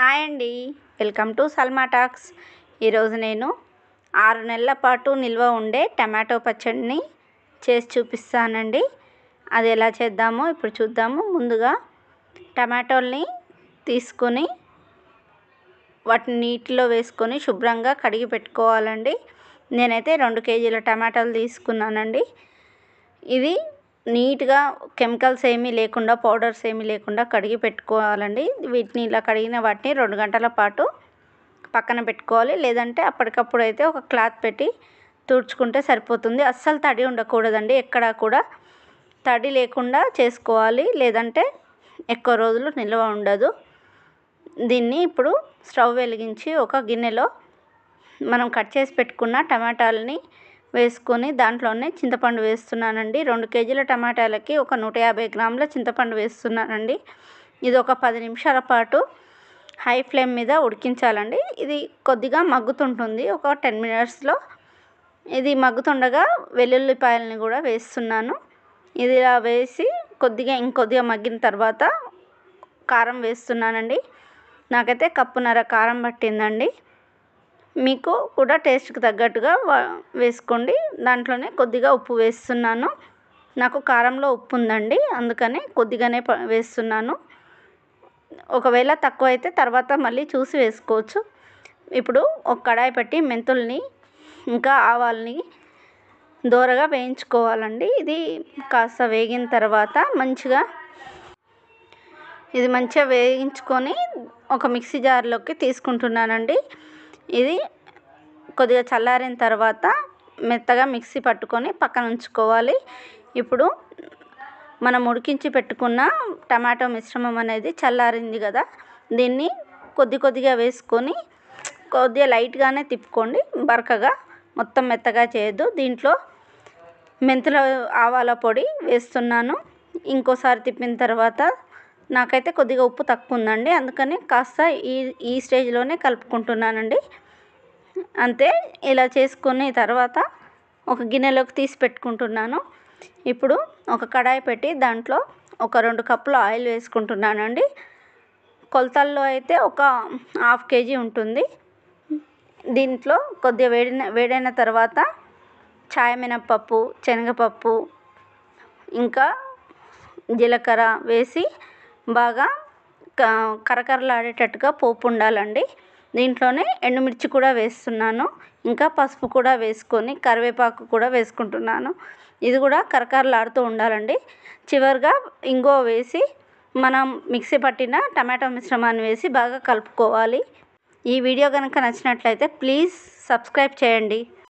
hi అండి welcome to Salma talks ఈరోజు నేను ఆరు నెలల పాటు నిల్వ ఉండే టమాటో పచ్చడిని చేసి చూపిస్తానండి అది ఎలా చేద్దామో ఇప్పుడు చూద్దాము ముందుగా టమాటోల్ని తీసుకొని వాటిని నీటిలో వేసుకొని శుభ్రంగా కడిగి పెట్టుకోవాలండి నేనైతే రెండు కేజీల టమాటాలు తీసుకున్నానండి ఇది నీట్గా కెమికల్స్ ఏమీ లేకుండా పౌడర్స్ ఏమీ లేకుండా కడిగి పెట్టుకోవాలండి వీటిని ఇలా కడిగిన వాటిని రెండు గంటల పాటు పక్కన పెట్టుకోవాలి లేదంటే అప్పటికప్పుడు అయితే ఒక క్లాత్ పెట్టి తుడుచుకుంటే సరిపోతుంది అస్సలు తడి ఉండకూడదండి ఎక్కడా కూడా తడి లేకుండా చేసుకోవాలి లేదంటే ఎక్కువ రోజులు నిల్వ ఉండదు దీన్ని ఇప్పుడు స్టవ్ వెలిగించి ఒక గిన్నెలో మనం కట్ చేసి పెట్టుకున్న టమాటాలని వేసుకొని దాంట్లోనే చింతపండు వేస్తున్నానండి రెండు కేజీల టమాటాలకి ఒక నూట యాభై గ్రాముల చింతపండు వేస్తున్నానండి ఇది ఒక పది నిమిషాల పాటు హై ఫ్లేమ్ మీద ఉడికించాలండి ఇది కొద్దిగా మగ్గుతుంటుంది ఒక టెన్ మినిట్స్లో ఇది మగ్గుతుండగా వెల్లుల్లిపాయలని కూడా వేస్తున్నాను ఇది ఇలా వేసి కొద్దిగా ఇంకొద్దిగా మగ్గిన తర్వాత కారం వేస్తున్నానండి నాకైతే కప్పున్నర కారం పట్టిందండి మీకు కూడా టేస్ట్కి తగ్గట్టుగా వేసుకోండి దాంట్లోనే కొద్దిగా ఉప్పు వేస్తున్నాను నాకు కారంలో ఉప్పు ఉందండి అందుకని కొద్దిగానే వేస్తున్నాను ఒకవేళ తక్కువ అయితే తర్వాత మళ్ళీ చూసి వేసుకోవచ్చు ఇప్పుడు ఒక కడాయి పెట్టి మెంతుల్ని ఇంకా ఆవాల్ని దోరగా వేయించుకోవాలండి ఇది కాస్త వేగిన తర్వాత మంచిగా ఇది మంచిగా వేయించుకొని ఒక మిక్సీ జార్లోకి తీసుకుంటున్నానండి ఇది కొద్దిగా చల్లారిన తర్వాత మెత్తగా మిక్సీ పట్టుకొని పక్కన ఉంచుకోవాలి ఇప్పుడు మనం ఉడికించి పెట్టుకున్న టమాటో మిశ్రమం అనేది చల్లారింది కదా దీన్ని కొద్ది కొద్దిగా వేసుకొని కొద్దిగా లైట్గానే తిప్పుకోండి బరకగా మొత్తం మెత్తగా చేయొద్దు దీంట్లో మెంతుల ఆవాల పొడి వేస్తున్నాను ఇంకోసారి తిప్పిన తర్వాత నాకైతే కొద్దిగా ఉప్పు తక్కువ ఉందండి అందుకని కాస్త ఈ ఈ స్టేజ్లోనే కలుపుకుంటున్నానండి అంతే ఇలా చేసుకుని తర్వాత ఒక గిన్నెలోకి తీసి పెట్టుకుంటున్నాను ఇప్పుడు ఒక కడాయి పెట్టి దాంట్లో ఒక రెండు కప్పులు ఆయిల్ వేసుకుంటున్నానండి కొలతల్లో అయితే ఒక హాఫ్ కేజీ ఉంటుంది దీంట్లో కొద్దిగా వేడిన వేడైన తర్వాత చాయ మినప్పప్పు శనగపప్పు ఇంకా జీలకర్ర వేసి బాగా కరకరలాడేటట్టుగా పోపు ఉండాలండి దీంట్లోనే ఎండుమిర్చి కూడా వేస్తున్నాను ఇంకా పసుపు కూడా వేసుకొని కరివేపాకు కూడా వేసుకుంటున్నాను ఇది కూడా కరకరలాడుతూ ఉండాలండి చివరిగా ఇంగువ వేసి మనం మిక్సీ పట్టిన టమాటో మిశ్రమాన్ని వేసి బాగా కలుపుకోవాలి ఈ వీడియో కనుక నచ్చినట్లయితే ప్లీజ్ సబ్స్క్రైబ్ చేయండి